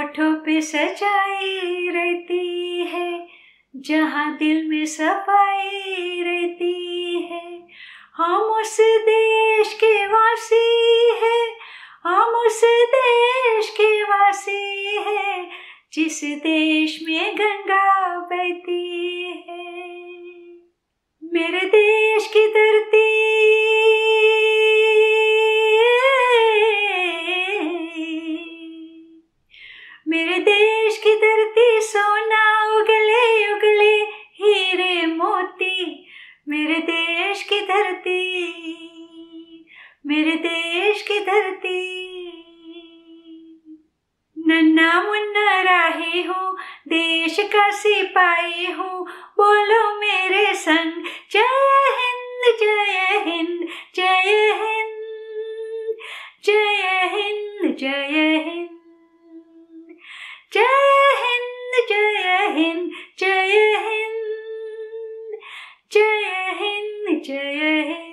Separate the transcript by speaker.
Speaker 1: होठों पे सजाई रहती है जहाँ दिल में सफाई रहती है हम उस देश के वासी हैं हम उस देश के वासी हैं जिस देश में गंगा बहती है मेरे देश मेरे देश की धरती सोना उगले उगले हीरे मोती मेरे देश की धरती मेरे देश की धरती नन्ना मुन्ना राही हूँ देश का सिपाही हूँ बोलो मेरे संग जय हिंद जय हिंद जय हिंद जय हिंद जय Hind Jai Hind, Jai Hind, Jai Hind, Jai Hind, Jai Hind.